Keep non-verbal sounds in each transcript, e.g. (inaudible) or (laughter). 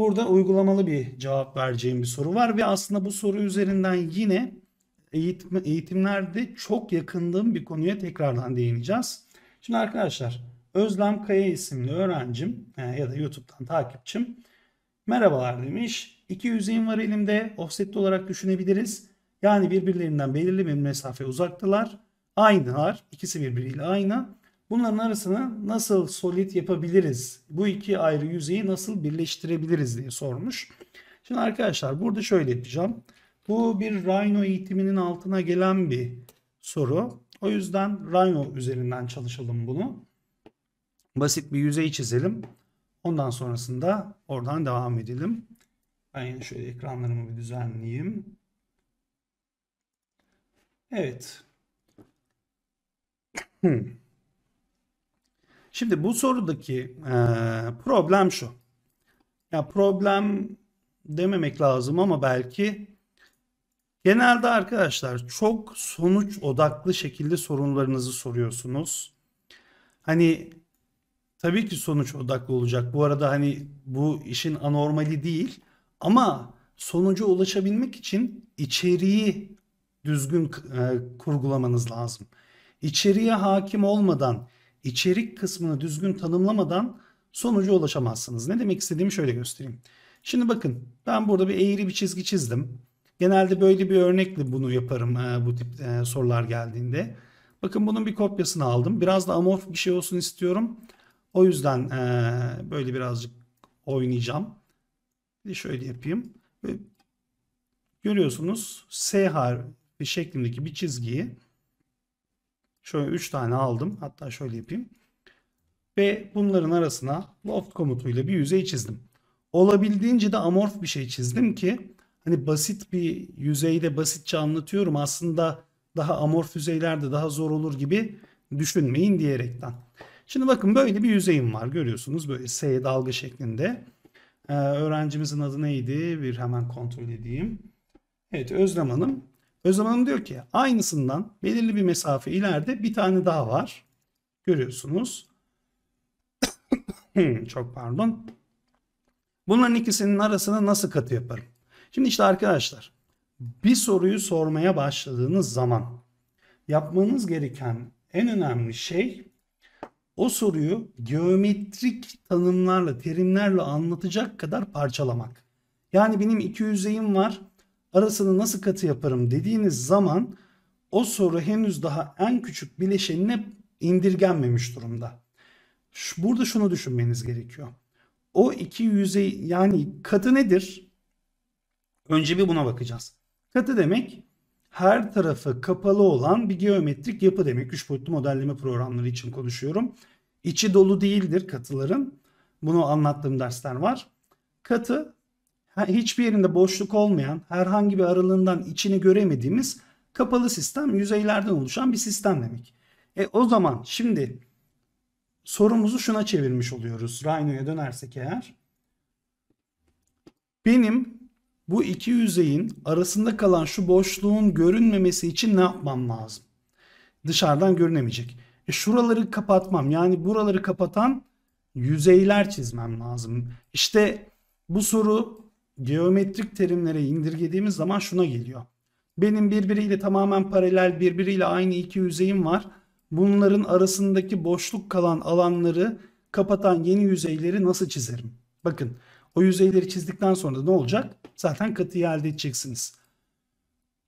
Burada uygulamalı bir cevap vereceğim bir soru var ve aslında bu soru üzerinden yine eğitim, eğitimlerde çok yakındığım bir konuya tekrardan değineceğiz. Şimdi arkadaşlar Özlem Kaya isimli öğrencim e, ya da YouTube'dan takipçim merhabalar demiş. İki yüzeyim var elimde Offset olarak düşünebiliriz. Yani birbirlerinden belirli bir mesafe uzaktılar. Aynılar. ikisi birbiriyle aynı. Bunların arasını nasıl solid yapabiliriz? Bu iki ayrı yüzeyi nasıl birleştirebiliriz diye sormuş. Şimdi arkadaşlar burada şöyle yapacağım. Bu bir Rhino eğitiminin altına gelen bir soru. O yüzden Rhino üzerinden çalışalım bunu. Basit bir yüzey çizelim. Ondan sonrasında oradan devam edelim. Ben yine şöyle ekranlarımı bir düzenleyeyim. Evet. Hmm. Şimdi bu sorudaki e, problem şu. Ya problem dememek lazım ama belki genelde arkadaşlar çok sonuç odaklı şekilde sorunlarınızı soruyorsunuz. Hani tabii ki sonuç odaklı olacak. Bu arada hani bu işin anormali değil ama sonuca ulaşabilmek için içeriği düzgün e, kurgulamanız lazım. İçeriye hakim olmadan içerik kısmını düzgün tanımlamadan sonuca ulaşamazsınız. Ne demek istediğimi şöyle göstereyim. Şimdi bakın ben burada bir eğri bir çizgi çizdim. Genelde böyle bir örnekle bunu yaparım e, bu tip e, sorular geldiğinde. Bakın bunun bir kopyasını aldım. Biraz da amorf bir şey olsun istiyorum. O yüzden e, böyle birazcık oynayacağım. Bir şöyle yapayım. Görüyorsunuz S harfi şeklindeki bir çizgiyi Şöyle 3 tane aldım. Hatta şöyle yapayım. Ve bunların arasına loft komutuyla bir yüzey çizdim. Olabildiğince de amorf bir şey çizdim ki hani basit bir yüzeyde basitçe anlatıyorum. Aslında daha amorf yüzeylerde daha zor olur gibi düşünmeyin diyerekten. Şimdi bakın böyle bir yüzeyim var görüyorsunuz böyle S dalga şeklinde. Ee, öğrencimizin adı neydi? Bir hemen kontrol edeyim. Evet Özlem Hanım Özlem Hanım diyor ki aynısından belirli bir mesafe ileride bir tane daha var. Görüyorsunuz. (coughs) Çok pardon. Bunların ikisinin arasına nasıl katı yaparım? Şimdi işte arkadaşlar bir soruyu sormaya başladığınız zaman yapmanız gereken en önemli şey o soruyu geometrik tanımlarla, terimlerle anlatacak kadar parçalamak. Yani benim iki yüzeyim var arasını nasıl katı yaparım dediğiniz zaman o soru henüz daha en küçük bileşenine indirgenmemiş durumda. Burada şunu düşünmeniz gerekiyor. O iki yüzey yani katı nedir? Önce bir buna bakacağız. Katı demek her tarafı kapalı olan bir geometrik yapı demek. Üç boyutlu modelleme programları için konuşuyorum. İçi dolu değildir katıların. Bunu anlattığım dersler var. Katı hiçbir yerinde boşluk olmayan, herhangi bir aralığından içini göremediğimiz kapalı sistem yüzeylerden oluşan bir sistem demek. E o zaman şimdi sorumuzu şuna çevirmiş oluyoruz. Rhino'ya dönersek eğer. Benim bu iki yüzeyin arasında kalan şu boşluğun görünmemesi için ne yapmam lazım? Dışarıdan görünemeyecek. E şuraları kapatmam yani buraları kapatan yüzeyler çizmem lazım. İşte bu soru geometrik terimlere indirgediğimiz zaman şuna geliyor. Benim birbiriyle tamamen paralel birbiriyle aynı iki yüzeyim var. Bunların arasındaki boşluk kalan alanları kapatan yeni yüzeyleri nasıl çizerim? Bakın o yüzeyleri çizdikten sonra ne olacak? Zaten katıyı elde edeceksiniz.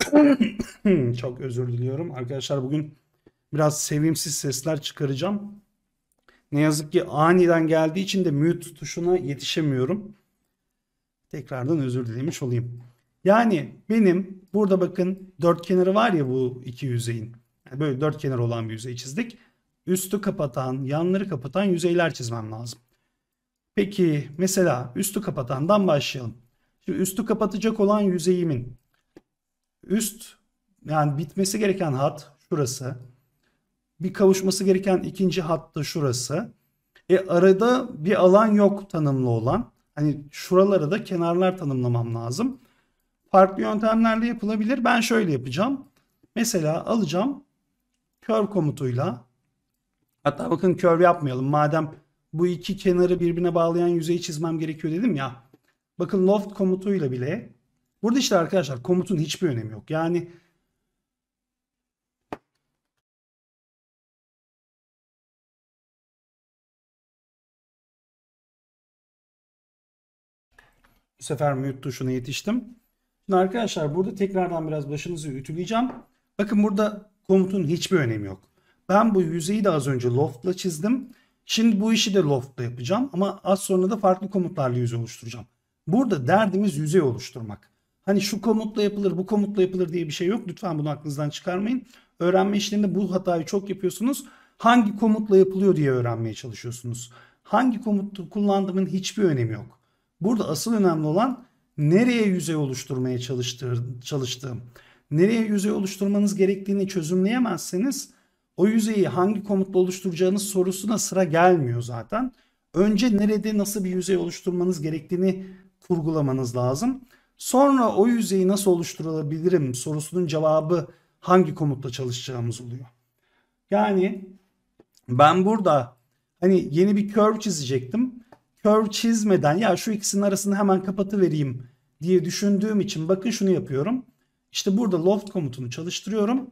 (coughs) Çok özür diliyorum. Arkadaşlar bugün biraz sevimsiz sesler çıkaracağım. Ne yazık ki aniden geldiği için de mute tuşuna yetişemiyorum. Tekrardan özür dilemiş olayım. Yani benim burada bakın dört kenarı var ya bu iki yüzeyin. Yani böyle dört kenar olan bir yüzey çizdik. Üstü kapatan, yanları kapatan yüzeyler çizmem lazım. Peki mesela üstü kapatandan başlayalım. Şimdi üstü kapatacak olan yüzeyimin üst yani bitmesi gereken hat şurası. Bir kavuşması gereken ikinci hat da şurası. E arada bir alan yok tanımlı olan hani şuralara da kenarlar tanımlamam lazım. Farklı yöntemlerle yapılabilir. Ben şöyle yapacağım. Mesela alacağım curve komutuyla hatta bakın curve yapmayalım. Madem bu iki kenarı birbirine bağlayan yüzeyi çizmem gerekiyor dedim ya. Bakın loft komutuyla bile burada işte arkadaşlar komutun hiçbir önemi yok. Yani Bu sefer mute tuşuna yetiştim. Şimdi arkadaşlar burada tekrardan biraz başınızı ütüleyeceğim. Bakın burada komutun hiçbir önemi yok. Ben bu yüzeyi de az önce loft'la çizdim. Şimdi bu işi de loft'la yapacağım ama az sonra da farklı komutlarla yüzey oluşturacağım. Burada derdimiz yüzey oluşturmak. Hani şu komutla yapılır, bu komutla yapılır diye bir şey yok. Lütfen bunu aklınızdan çıkarmayın. Öğrenme işlerinde bu hatayı çok yapıyorsunuz. Hangi komutla yapılıyor diye öğrenmeye çalışıyorsunuz. Hangi komutu kullandığımın hiçbir önemi yok. Burada asıl önemli olan nereye yüzey oluşturmaya çalıştığım. Nereye yüzey oluşturmanız gerektiğini çözümleyemezseniz o yüzeyi hangi komutla oluşturacağınız sorusuna sıra gelmiyor zaten. Önce nerede nasıl bir yüzey oluşturmanız gerektiğini kurgulamanız lazım. Sonra o yüzeyi nasıl oluşturabilirim sorusunun cevabı hangi komutla çalışacağımız oluyor. Yani ben burada hani yeni bir curve çizecektim kör çizmeden ya şu ikisinin arasını hemen kapatıvereyim diye düşündüğüm için bakın şunu yapıyorum. İşte burada loft komutunu çalıştırıyorum.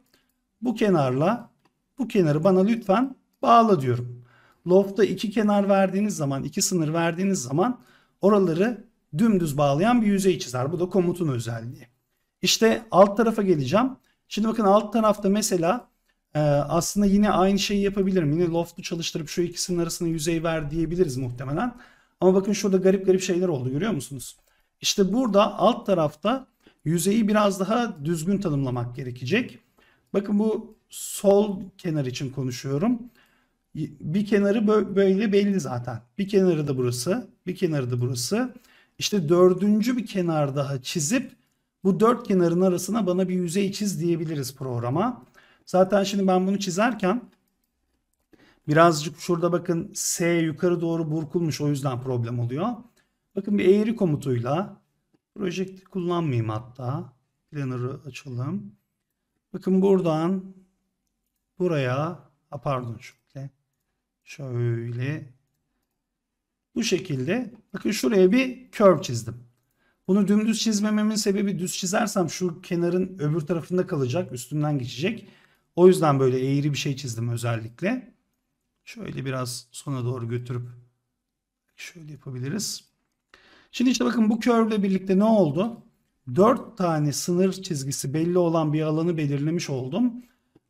Bu kenarla bu kenarı bana lütfen bağla diyorum. Loft'ta iki kenar verdiğiniz zaman, iki sınır verdiğiniz zaman oraları dümdüz bağlayan bir yüzey çizer. Bu da komutun özelliği. İşte alt tarafa geleceğim. Şimdi bakın alt tarafta mesela e, aslında yine aynı şeyi yapabilirim. Yine loft'u çalıştırıp şu ikisinin arasına yüzey ver diyebiliriz muhtemelen. Ama bakın şurada garip garip şeyler oldu görüyor musunuz? İşte burada alt tarafta yüzeyi biraz daha düzgün tanımlamak gerekecek. Bakın bu sol kenar için konuşuyorum. Bir kenarı böyle belli zaten. Bir kenarı da burası, bir kenarı da burası. İşte dördüncü bir kenar daha çizip bu dört kenarın arasına bana bir yüzey çiz diyebiliriz programa. Zaten şimdi ben bunu çizerken Birazcık şurada bakın S yukarı doğru burkulmuş o yüzden problem oluyor. Bakın bir eğri komutuyla projekti kullanmayayım hatta. Planner'ı açalım. Bakın buradan buraya a pardon şöyle şöyle bu şekilde bakın şuraya bir curve çizdim. Bunu dümdüz çizmememin sebebi düz çizersem şu kenarın öbür tarafında kalacak, üstünden geçecek. O yüzden böyle eğri bir şey çizdim özellikle. Şöyle biraz sona doğru götürüp şöyle yapabiliriz. Şimdi işte bakın bu curve birlikte ne oldu? 4 tane sınır çizgisi belli olan bir alanı belirlemiş oldum.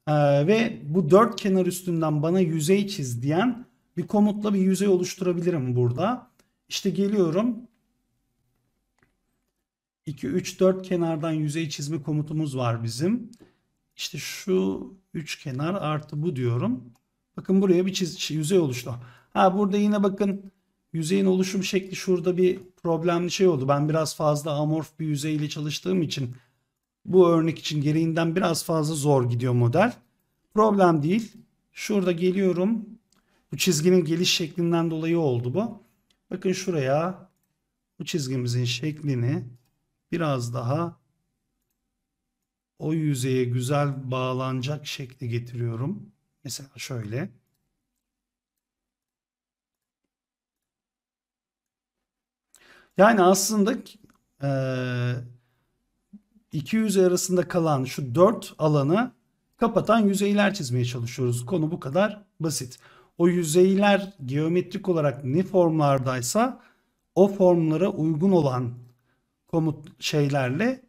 Ee, ve bu dört kenar üstünden bana yüzey çiz diyen bir komutla bir yüzey oluşturabilirim burada. İşte geliyorum. 2, 3, 4 kenardan yüzey çizme komutumuz var bizim. İşte şu üç kenar artı bu diyorum. Bakın buraya bir çiz şey, yüzey oluştu. Ha burada yine bakın yüzeyin oluşum şekli şurada bir problemli şey oldu. Ben biraz fazla amorf bir yüzeyle çalıştığım için bu örnek için gereğinden biraz fazla zor gidiyor model. Problem değil. Şurada geliyorum. Bu çizginin geliş şeklinden dolayı oldu bu. Bakın şuraya bu çizgimizin şeklini biraz daha o yüzeye güzel bağlanacak şekli getiriyorum. Mesela şöyle. Yani aslında e, 200 arasında kalan şu 4 alanı kapatan yüzeyler çizmeye çalışıyoruz. Konu bu kadar basit. O yüzeyler geometrik olarak ne formlardaysa o formlara uygun olan komut şeylerle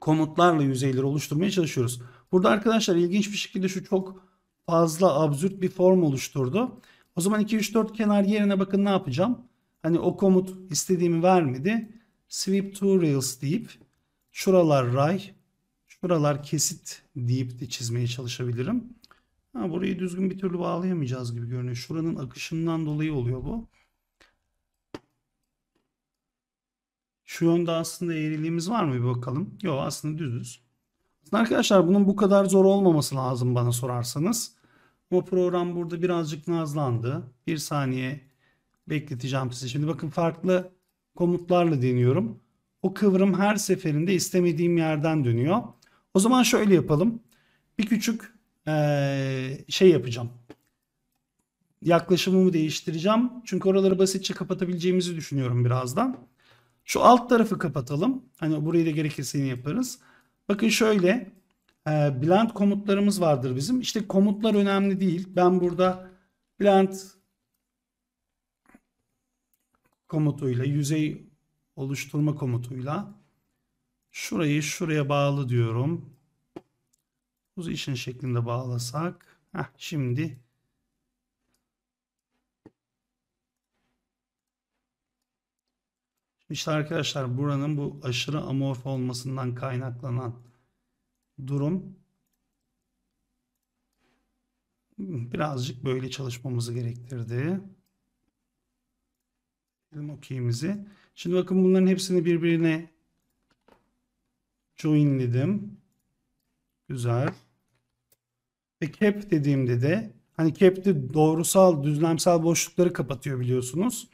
komutlarla yüzeyleri oluşturmaya çalışıyoruz. Burada arkadaşlar ilginç bir şekilde şu çok fazla absürt bir form oluşturdu. O zaman 2, 3, 4 kenar yerine bakın ne yapacağım. Hani o komut istediğimi vermedi. Sweep to rails deyip şuralar ray, şuralar kesit deyip de çizmeye çalışabilirim. Ha, burayı düzgün bir türlü bağlayamayacağız gibi görünüyor. Şuranın akışından dolayı oluyor bu. Şu yönde aslında eğriliğimiz var mı bir bakalım. Yok aslında düzüz. Aslında arkadaşlar bunun bu kadar zor olmaması lazım bana sorarsanız. Ama program burada birazcık nazlandı. Bir saniye bekleteceğim size Şimdi bakın farklı komutlarla deniyorum. O kıvrım her seferinde istemediğim yerden dönüyor. O zaman şöyle yapalım. Bir küçük ee, şey yapacağım. Yaklaşımımı değiştireceğim. Çünkü oraları basitçe kapatabileceğimizi düşünüyorum birazdan. Şu alt tarafı kapatalım. Hani burayı da gerekirse yine yaparız. Bakın şöyle e, blend komutlarımız vardır bizim. İşte komutlar önemli değil. Ben burada blend komutuyla yüzey oluşturma komutuyla şurayı şuraya bağlı diyorum. Bu işin şeklinde bağlasak. Heh, şimdi İşte arkadaşlar buranın bu aşırı amorf olmasından kaynaklanan durum birazcık böyle çalışmamızı gerektirdi. Okeyimizi. Şimdi bakın bunların hepsini birbirine joinledim. Güzel. Ve cap dediğimde de hani cap'te doğrusal, düzlemsel boşlukları kapatıyor biliyorsunuz.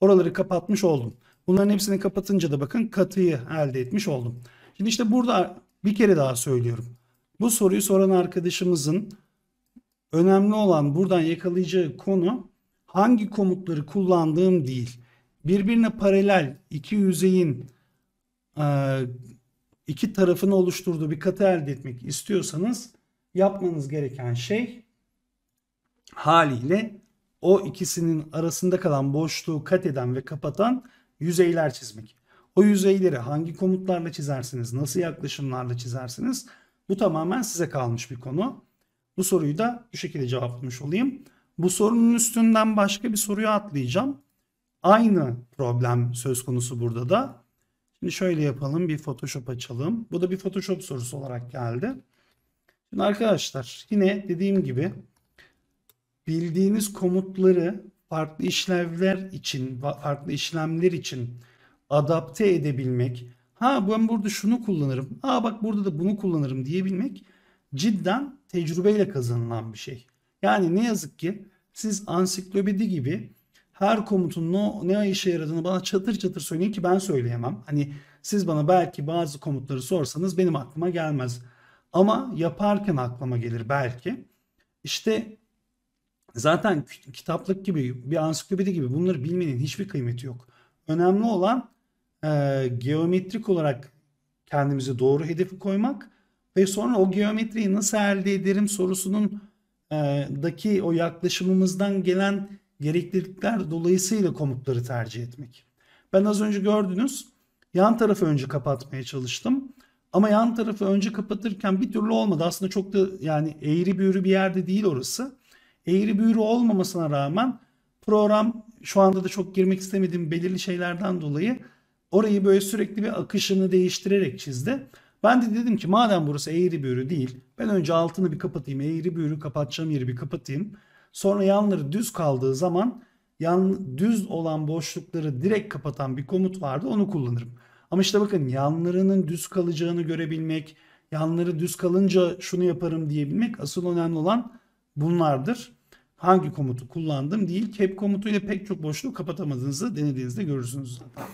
Oraları kapatmış oldum. Bunların hepsini kapatınca da bakın katıyı elde etmiş oldum. Şimdi işte burada bir kere daha söylüyorum. Bu soruyu soran arkadaşımızın önemli olan buradan yakalayacağı konu hangi komutları kullandığım değil. Birbirine paralel iki yüzeyin e, iki tarafını oluşturduğu bir katı elde etmek istiyorsanız yapmanız gereken şey haliyle o ikisinin arasında kalan boşluğu kat eden ve kapatan yüzeyler çizmek. O yüzeyleri hangi komutlarla çizersiniz, nasıl yaklaşımlarla çizersiniz bu tamamen size kalmış bir konu. Bu soruyu da bu şekilde cevaplamış olayım. Bu sorunun üstünden başka bir soruya atlayacağım. Aynı problem söz konusu burada da. Şimdi şöyle yapalım bir Photoshop açalım. Bu da bir Photoshop sorusu olarak geldi. Şimdi arkadaşlar yine dediğim gibi bildiğiniz komutları farklı işlevler için, farklı işlemler için adapte edebilmek, ha ben burada şunu kullanırım, ha bak burada da bunu kullanırım diyebilmek cidden tecrübeyle kazanılan bir şey. Yani ne yazık ki siz ansiklopedi gibi her komutun no, ne işe yaradığını bana çatır çatır söyleyin ki ben söyleyemem. Hani siz bana belki bazı komutları sorsanız benim aklıma gelmez. Ama yaparken aklıma gelir belki. İşte Zaten kitaplık gibi bir ansiklopedi gibi bunları bilmenin hiçbir kıymeti yok. Önemli olan e, geometrik olarak kendimize doğru hedefi koymak ve sonra o geometriyi nasıl elde ederim sorusunun e, daki o yaklaşımımızdan gelen gereklilikler dolayısıyla komutları tercih etmek. Ben az önce gördünüz yan tarafı önce kapatmaya çalıştım. Ama yan tarafı önce kapatırken bir türlü olmadı. Aslında çok da yani eğri büğrü bir yerde değil orası eğri büğrü olmamasına rağmen program şu anda da çok girmek istemediğim belirli şeylerden dolayı orayı böyle sürekli bir akışını değiştirerek çizdi. Ben de dedim ki madem burası eğri büğrü değil ben önce altını bir kapatayım eğri büğrü kapatacağım yeri bir kapatayım. Sonra yanları düz kaldığı zaman yan düz olan boşlukları direkt kapatan bir komut vardı onu kullanırım. Ama işte bakın yanlarının düz kalacağını görebilmek, yanları düz kalınca şunu yaparım diyebilmek asıl önemli olan bunlardır hangi komutu kullandım değil. Cap komutu ile pek çok boşluğu kapatamadığınızı denediğinizde görürsünüz zaten.